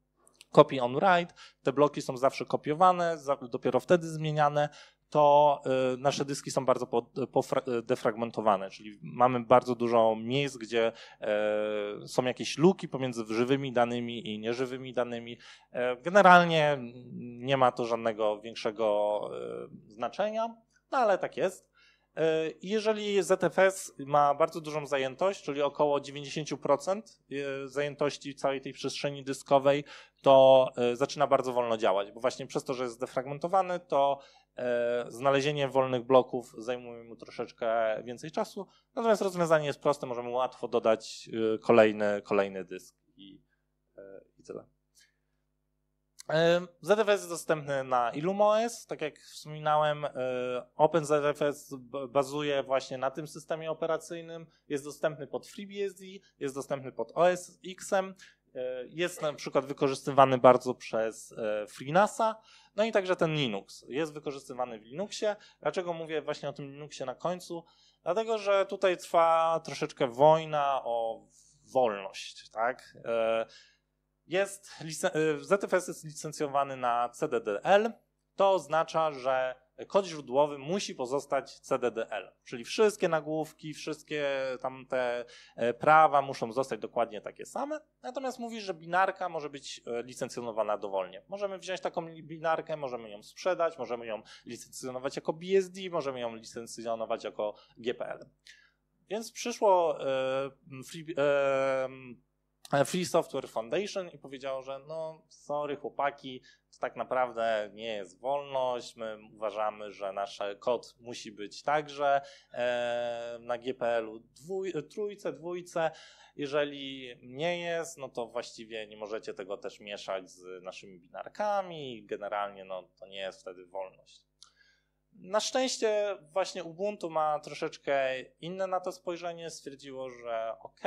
copy on write, te bloki są zawsze kopiowane, dopiero wtedy zmieniane, to y, nasze dyski są bardzo y, defragmentowane, czyli mamy bardzo dużo miejsc, gdzie e, są jakieś luki pomiędzy żywymi danymi i nieżywymi danymi. E, generalnie nie ma to żadnego większego znaczenia no ale tak jest. E, jeżeli ZFS ma bardzo dużą zajętość, czyli około 90% e, zajętości całej tej przestrzeni dyskowej, to e, zaczyna bardzo wolno działać, bo właśnie przez to, że jest zdefragmentowany, to znalezienie wolnych bloków zajmuje mu troszeczkę więcej czasu. Natomiast rozwiązanie jest proste, możemy łatwo dodać kolejny, kolejny dysk i, i tyle. ZFS jest dostępny na IlumOS, tak jak wspominałem, e, OpenZFS bazuje właśnie na tym systemie operacyjnym, jest dostępny pod FreeBSD, jest dostępny pod OS Xem, e, jest na przykład wykorzystywany bardzo przez e, FreeNASa, no i także ten Linux jest wykorzystywany w Linuxie. Dlaczego mówię właśnie o tym Linuxie na końcu? Dlatego, że tutaj trwa troszeczkę wojna o wolność, tak? Jest, y, ZFS jest licencjowany na CDDL. To oznacza, że kod źródłowy musi pozostać CDDL, czyli wszystkie nagłówki, wszystkie tam te e, prawa muszą zostać dokładnie takie same. Natomiast mówi, że binarka może być e, licencjonowana dowolnie. Możemy wziąć taką binarkę, możemy ją sprzedać, możemy ją licencjonować jako BSD, możemy ją licencjonować jako GPL. Więc przyszło e, free, e, E, Free Software Foundation i powiedziało, że no sorry chłopaki, to tak naprawdę nie jest wolność, my uważamy, że nasz kod musi być także e, na GPL-u dwój, trójce, dwójce, jeżeli nie jest, no to właściwie nie możecie tego też mieszać z naszymi binarkami, generalnie no to nie jest wtedy wolność. Na szczęście właśnie Ubuntu ma troszeczkę inne na to spojrzenie. Stwierdziło, że ok,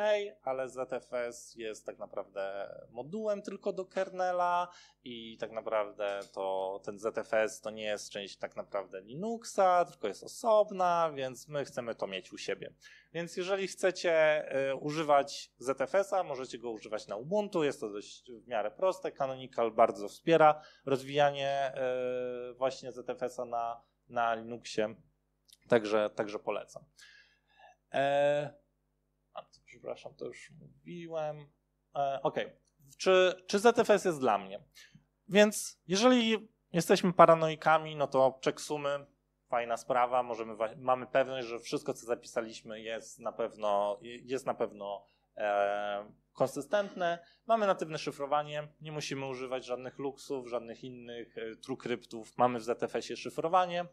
ale ZFS jest tak naprawdę modułem tylko do kernela i tak naprawdę to ten ZFS to nie jest część tak naprawdę Linuxa, tylko jest osobna, więc my chcemy to mieć u siebie. Więc jeżeli chcecie y, używać ZFS-a, możecie go używać na Ubuntu, jest to dość w miarę proste. Canonical bardzo wspiera rozwijanie y, właśnie ZFS-a na na Linuxie, także, także polecam. E, przepraszam, to już mówiłem. E, ok, czy, czy ZFS jest dla mnie? Więc jeżeli jesteśmy paranoikami, no to check sumy, fajna sprawa, możemy, mamy pewność, że wszystko, co zapisaliśmy jest na pewno, jest na pewno e, konsystentne, mamy natywne szyfrowanie, nie musimy używać żadnych luksów, żadnych innych e, trukryptów, mamy w ZFS-ie szyfrowanie.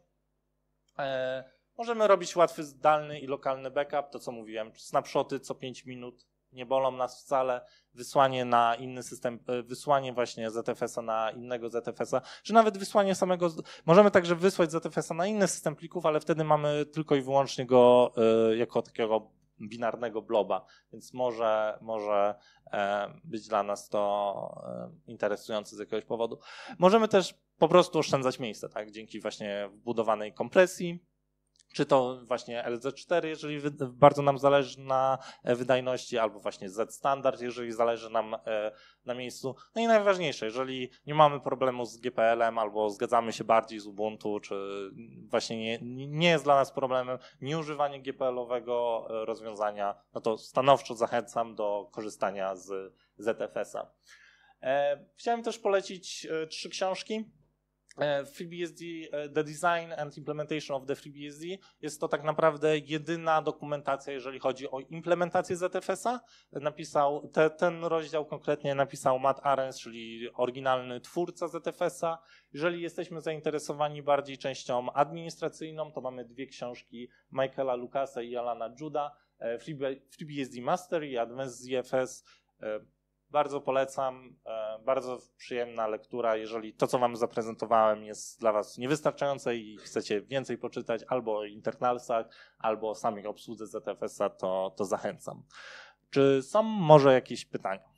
E, możemy robić łatwy, zdalny i lokalny backup, to co mówiłem, snapshoty co 5 minut, nie bolą nas wcale, wysłanie na inny system, e, wysłanie właśnie ZFS-a na innego ZFS-a, czy nawet wysłanie samego, możemy także wysłać ZFS-a na inny system plików, ale wtedy mamy tylko i wyłącznie go jako takiego binarnego bloba, więc może, może e, być dla nas to e, interesujące z jakiegoś powodu. Możemy też po prostu oszczędzać miejsce, tak? Dzięki właśnie wbudowanej kompresji, czy to właśnie LZ4, jeżeli bardzo nam zależy na e, wydajności, albo właśnie Z standard, jeżeli zależy nam e, na miejscu. No i najważniejsze, jeżeli nie mamy problemu z GPL-em, albo zgadzamy się bardziej z Ubuntu, czy właśnie nie, nie jest dla nas problemem nieużywanie GPL-owego e, rozwiązania, no to stanowczo zachęcam do korzystania z ZFS-a. Chciałem też polecić trzy książki. E, FreeBSD, e, the design and implementation of the FreeBSD jest to tak naprawdę jedyna dokumentacja, jeżeli chodzi o implementację ZFS-a. Napisał, te, ten rozdział konkretnie napisał Matt Arens, czyli oryginalny twórca ZFS-a. Jeżeli jesteśmy zainteresowani bardziej częścią administracyjną, to mamy dwie książki Michaela Lucasa i Alana Juda, e, FreeBSD Mastery i Advanced ZFS bardzo polecam, e, bardzo przyjemna lektura. Jeżeli to, co Wam zaprezentowałem, jest dla Was niewystarczające i chcecie więcej poczytać albo o internalsach, albo o samej obsłudze ZFS-a, to, to zachęcam. Czy są może jakieś pytania?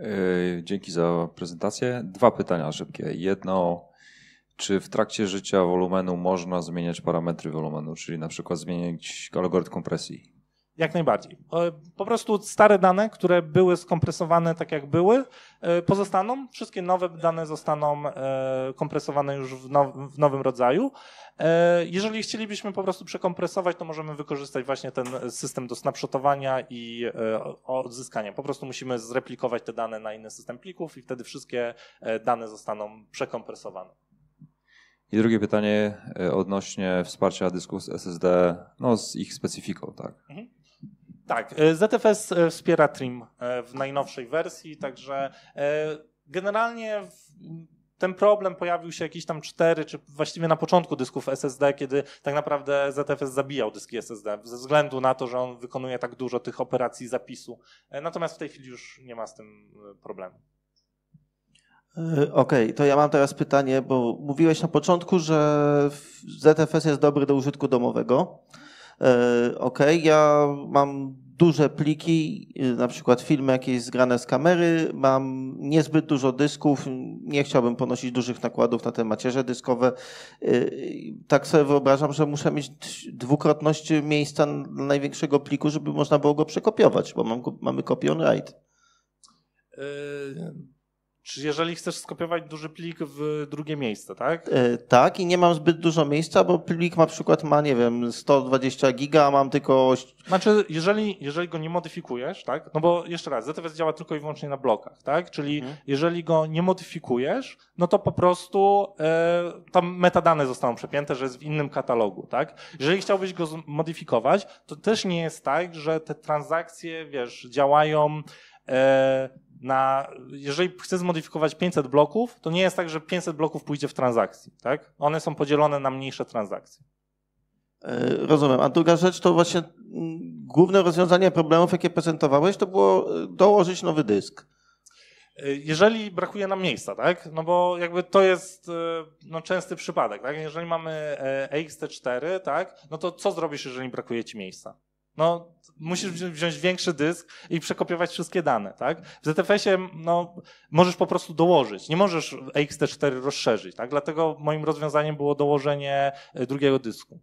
E, dzięki za prezentację. Dwa pytania szybkie. Jedno, czy w trakcie życia wolumenu można zmieniać parametry wolumenu, czyli na przykład zmienić algorytm kompresji? Jak najbardziej. E, po prostu stare dane, które były skompresowane tak jak były, e, pozostaną. Wszystkie nowe dane zostaną e, kompresowane już w, nowym rodzaju. Jeżeli chcielibyśmy po prostu przekompresować, to możemy wykorzystać właśnie ten system do snapshotowania i odzyskania. Po prostu musimy zreplikować te dane na inny system plików i wtedy wszystkie dane zostaną przekompresowane. I drugie pytanie odnośnie wsparcia dysków SSD no, z ich specyfiką, tak? Mhm. Tak, e, ZFS e, wspiera trim e, w najnowszej wersji, także generalnie ten problem pojawił się jakieś tam 4, czy właściwie na początku dysków SSD, kiedy tak naprawdę ZFS zabijał dyski SSD ze względu na to, że on wykonuje tak dużo tych operacji zapisu. Natomiast w tej chwili już nie ma z tym problemu. Okej, okay, to ja mam teraz pytanie, bo mówiłeś na początku, że ZFS jest dobry do użytku domowego. E, ok, ja mam duże pliki, y, na przykład filmy jakieś zgrane z kamery, mam niezbyt dużo dysków, nie chciałbym ponosić dużych nakładów na te macierze dyskowe. Y, tak sobie wyobrażam, że muszę mieć dwukrotność miejsca dla największego pliku, żeby można było go przekopiować, bo mam, mamy copy on write. E, czy jeżeli chcesz skopiować duży plik w drugie miejsce, tak? Yy, tak i nie mam zbyt dużo miejsca, bo plik na przykład ma, nie wiem, 120 giga, a mam tylko... Znaczy, jeżeli, jeżeli go nie modyfikujesz, tak? No bo jeszcze raz, ZFS działa tylko i wyłącznie na blokach, tak? Czyli mhm. jeżeli go nie modyfikujesz, no to po prostu yy, tam metadane zostaną przepięte, że jest w innym katalogu, tak? Jeżeli chciałbyś go modyfikować, to też nie jest tak, że te transakcje, wiesz, działają E, na, jeżeli chcę zmodyfikować 500 bloków, to nie jest tak, że 500 bloków pójdzie w transakcji. Tak? One są podzielone na mniejsze transakcje. E, rozumiem. A druga rzecz to właśnie mm, główne rozwiązanie problemów, jakie prezentowałeś, to było e, dołożyć nowy dysk. Jeżeli brakuje nam miejsca, tak? No bo jakby to jest no, częsty przypadek, tak? Jeżeli mamy EXT4, tak? No to co zrobisz, jeżeli brakuje ci miejsca? No, musisz wziąć większy dysk i przekopiować wszystkie dane, tak? W ZFS-ie no, możesz po prostu dołożyć, nie możesz EXT4 rozszerzyć, tak? Dlatego moim rozwiązaniem było dołożenie y, drugiego dysku.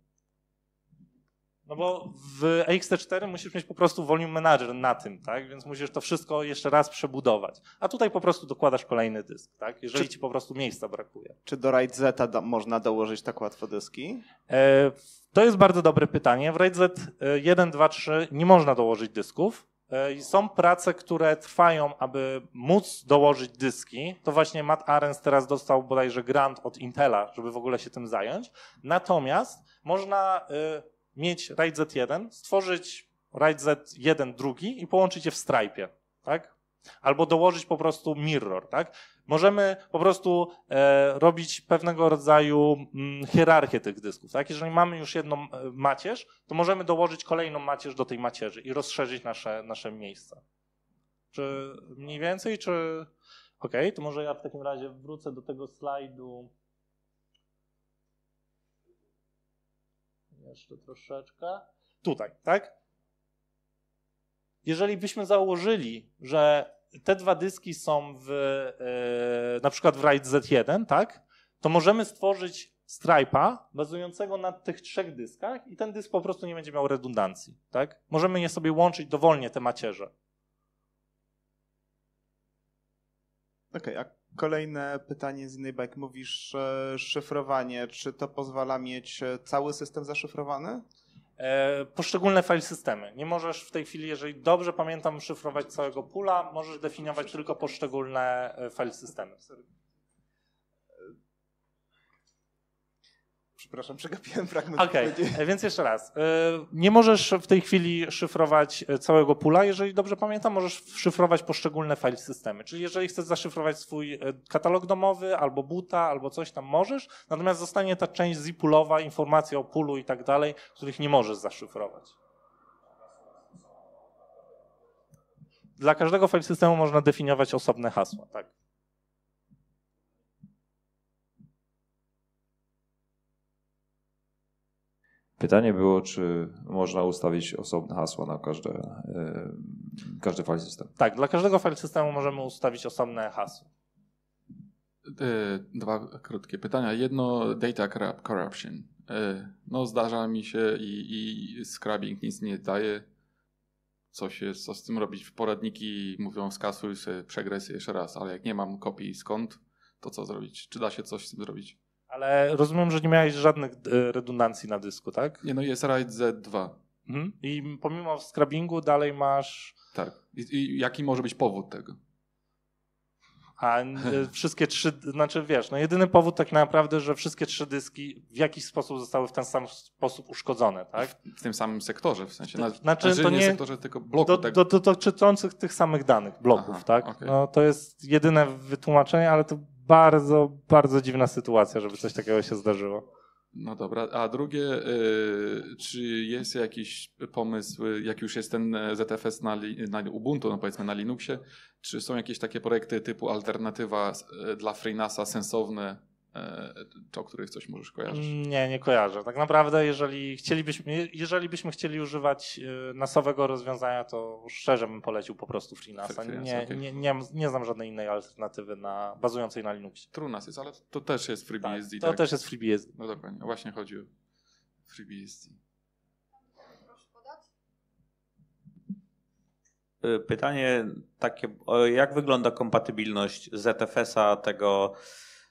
No bo w EXT4 musisz mieć po prostu volume manager na tym, tak? Więc musisz to wszystko jeszcze raz przebudować. A tutaj po prostu dokładasz kolejny dysk, tak? Jeżeli czy, ci po prostu miejsca brakuje. Czy do RAID Z do, można dołożyć tak łatwo dyski? E, to jest bardzo dobre pytanie. W RAID Z1, 2, 3 nie można dołożyć dysków. E, są prace, które trwają, aby móc dołożyć dyski. To właśnie Matt Arens teraz dostał bodajże grant od Intela, żeby w ogóle się tym zająć. Natomiast można e, mieć RAID Z1, stworzyć RAID Z1 drugi i połączyć je w Stripe'ie, tak? Albo dołożyć po prostu mirror, tak? Możemy po prostu e, robić pewnego rodzaju mm, hierarchię tych dysków, tak? Jeżeli mamy już jedną e, macierz, to możemy dołożyć kolejną macierz do tej macierzy i rozszerzyć nasze, nasze miejsce. Czy mniej więcej, czy... Okej, okay, to może ja w takim razie wrócę do tego slajdu jeszcze troszeczkę. Tutaj, tak? Jeżeli byśmy założyli, że te dwa dyski są w, yy, na przykład w RAID Z1, tak? To możemy stworzyć Stripe'a bazującego na tych trzech dyskach i ten dysk po prostu nie będzie miał redundancji, tak? Możemy je sobie łączyć dowolnie, te macierze. Okej, okay, a Kolejne pytanie z innej bajki. Mówisz szyfrowanie. Czy to pozwala mieć e, cały system zaszyfrowany? E, poszczególne file systemy. Nie możesz w tej chwili, jeżeli dobrze pamiętam, szyfrować całego pula, możesz definiować tylko poszczególne e, file systemy. Przepraszam, przegapiłem fragment. Okej, okay. E, więc jeszcze raz. E, nie możesz w tej chwili szyfrować e, całego pula. Jeżeli dobrze pamiętam, możesz szyfrować poszczególne file systemy. Czyli jeżeli chcesz zaszyfrować swój katalog domowy, albo buta, albo coś tam możesz, natomiast zostanie ta część zipulowa, informacja o pulu i tak dalej, których nie możesz zaszyfrować. Dla każdego file systemu można definiować osobne hasła, tak. Pytanie było, czy można ustawić osobne hasła na każde, yy, każdy file system. Tak, dla każdego file systemu możemy ustawić osobne hasło. Yy, dwa krótkie pytania. Jedno, data corruption. Yy, no zdarza mi się i, i scrubbing nic nie daje. Co, się, co z tym robić? W Poradniki mówią skasuj sobie, przegraj jeszcze raz, ale jak nie mam kopii skąd, to co zrobić? Czy da się coś z tym zrobić? Ale rozumiem, że nie miałeś żadnych e, redundancji na dysku, tak? Nie, no jest RAID Z2. Mhm. I pomimo scrubbingu dalej masz... Tak. I, I, jaki może być powód tego? A e, wszystkie trzy, znaczy wiesz, no jedyny powód tak naprawdę, że wszystkie trzy dyski w jakiś sposób zostały w ten sam sposób uszkodzone, tak? W, tym samym sektorze, w sensie, znaczy, znaczy, to nie, sektorze, tylko bloku. Do, tak. do, do, tych samych danych, bloków, Aha, tak? Okay. No, to jest jedyne wytłumaczenie, ale to bardzo, bardzo dziwna sytuacja, żeby coś takiego się zdarzyło. No dobra, a drugie, y, czy jest jakiś pomysł, jak już jest ten e, ZFS na, na, Ubuntu, no powiedzmy na Linuxie, czy są jakieś takie projekty typu alternatywa e, dla FreeNASa sensowne, E, to, których coś możesz kojarzyć? Mm, nie, nie kojarzę. Tak naprawdę, jeżeli, chcielibyśmy, jeżeli byśmy chcieli używać e, nasowego rozwiązania, to szczerze bym polecił po prostu FreeNASa. Nie, nie, nie, nie znam żadnej innej alternatywy na, bazującej na Linuxie. TrueNAS jest, ale to też jest FreeBSD. Tak, to tak? też jest FreeBSD. No dokładnie, właśnie chodzi o FreeBSD. E, pytanie takie, jak wygląda kompatybilność ZFS-a tego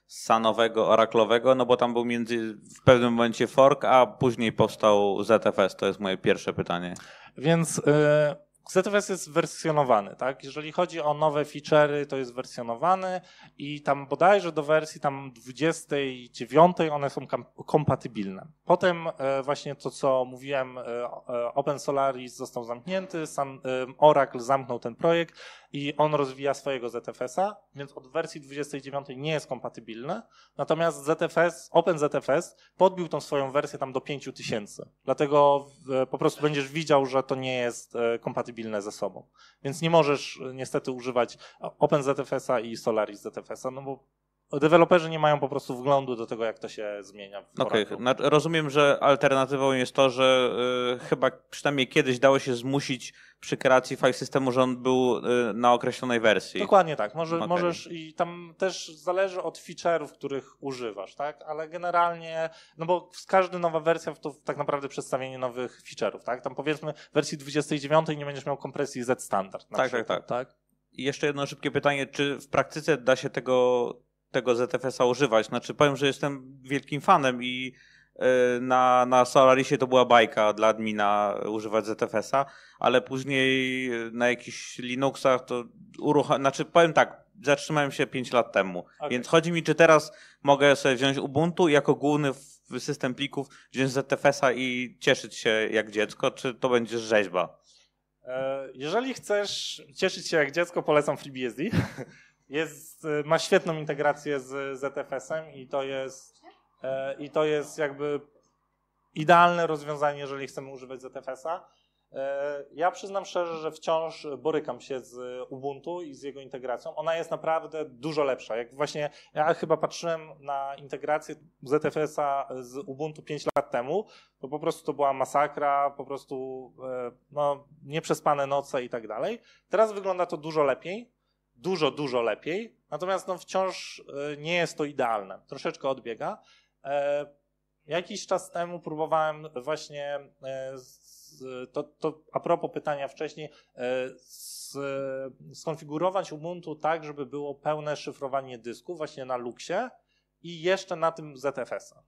sanowego, oraklowego, no bo tam był między, w pewnym momencie fork, a później powstał ZFS. To jest moje pierwsze pytanie. Więc y, ZFS jest wersjonowany, tak? Jeżeli chodzi o nowe feature'y, to jest wersjonowany i tam bodajże do wersji tam 29 one są kompatybilne. Potem y, właśnie to, co mówiłem, y, OpenSolaris Open Solaris został zamknięty, sam Oracle zamknął ten projekt, i on rozwija swojego ZFS-a, więc od wersji 29 nie jest kompatybilny. Natomiast ZFS, OpenZFS podbił tą swoją wersję tam do 5000. Dlatego e, po prostu będziesz widział, że to nie jest e, kompatybilne ze sobą. Więc nie możesz e, niestety używać OpenZFS-a i Solaris ZFS-a, no bo Deweloperzy nie mają po prostu wglądu do tego, jak to się zmienia. Okej, okay. rozumiem, że alternatywą jest to, że y, chyba przynajmniej kiedyś dało się zmusić przy kreacji file systemu, że on był y, na określonej wersji. Dokładnie tak. Może, okay. Możesz i tam też zależy od feature'ów, których używasz, tak? Ale generalnie, no bo każda nowa wersja to tak naprawdę przedstawienie nowych feature'ów, tak? Tam powiedzmy w wersji 29 nie będziesz miał kompresji Z standard. Tak, tak, przykład, tak, tak, tak. I jeszcze jedno szybkie pytanie, czy w praktyce da się tego tego ZFS-a używać. Znaczy powiem, że jestem wielkim fanem i e, na, na Solarisie to była bajka dla admina używać ZFS-a, ale później na jakichś Linuxach to uruchamiam, znaczy powiem tak, zatrzymałem się 5 lat temu, okay. więc chodzi mi, czy teraz mogę sobie wziąć Ubuntu jako główny system plików, wziąć ZFS-a i cieszyć się jak dziecko, czy to będzie rzeźba? E, jeżeli chcesz cieszyć się jak dziecko, polecam FreeBSD. Jest, y, ma świetną integrację z ZFS-em e i to jest e, i to jest jakby idealne rozwiązanie, jeżeli chcemy używać ZFS-a. E, ja przyznam szczerze, że wciąż borykam się z Ubuntu i z jego integracją. Ona jest naprawdę dużo lepsza. Jak właśnie ja chyba patrzyłem na integrację ZFS-a z Ubuntu 5 lat temu, to po prostu to była masakra, po prostu no, nieprzespane noce i tak dalej. Teraz wygląda to dużo lepiej dużo, dużo lepiej. Natomiast no, wciąż e, nie jest to idealne. Troszeczkę odbiega. E, jakiś czas temu próbowałem właśnie, e, to, to a propos pytania wcześniej, z, skonfigurować Ubuntu tak, żeby było pełne szyfrowanie dysku właśnie na Luxie i jeszcze na tym ZFS-a.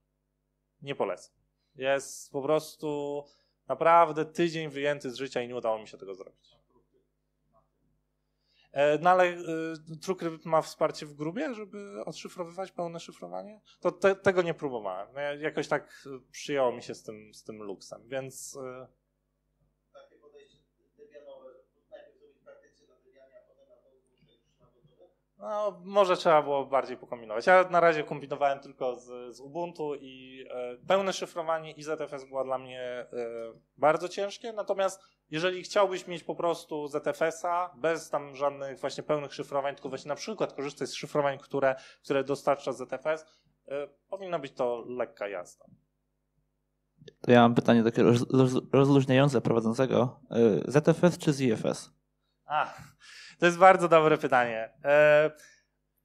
Nie polecam. Jest po prostu naprawdę tydzień wyjęty z życia i nie udało mi się tego zrobić. E, no ale e, TrueCrypt ma wsparcie w grubie, żeby odszyfrowywać pełne szyfrowanie? To te, tego nie próbowałem. No, ja jakoś tak e, przyjęło mi się z tym, z tym luksem, więc... Takie podejście najpierw zrobić na a potem na No, może trzeba było bardziej pokombinować. Ja na razie kombinowałem tylko z, z Ubuntu i e, pełne szyfrowanie i ZFS było dla mnie e, bardzo ciężkie, natomiast jeżeli chciałbyś mieć po prostu ZFS-a bez tam żadnych właśnie pełnych szyfrowań, tylko właśnie na przykład korzystać z szyfrowań, które, które dostarcza ZFS, yy, powinna być to lekka jazda. To ja mam pytanie takie roz, roz, rozluźniające prowadzącego. Y, ZFS czy ZFS? A, to jest bardzo dobre pytanie. Y,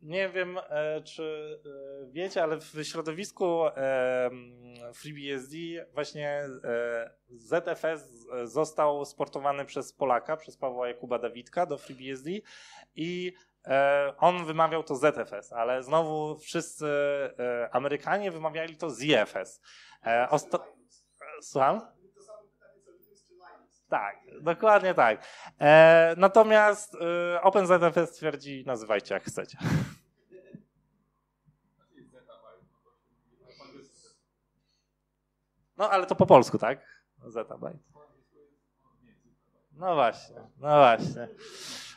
nie wiem, e, czy e, wiecie, ale w środowisku e, FreeBSD właśnie ZFS został sportowany przez Polaka, przez Pawła Jakuba Dawidka do FreeBSD i on wymawiał to ZFS, ale znowu wszyscy Amerykanie wymawiali to ZFS. Osta- Słucham? Tak, dokładnie tak. E, natomiast e, OpenZFS twierdzi, nazywajcie jak chcecie. No ale to po polsku, tak? Zettabyte. No właśnie, no właśnie.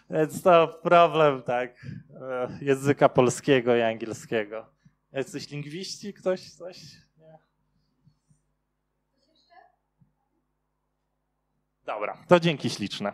Więc to problem, tak, e, języka polskiego i angielskiego. Jesteś lingwiści, ktoś, coś? Dobra, to dzięki śliczne.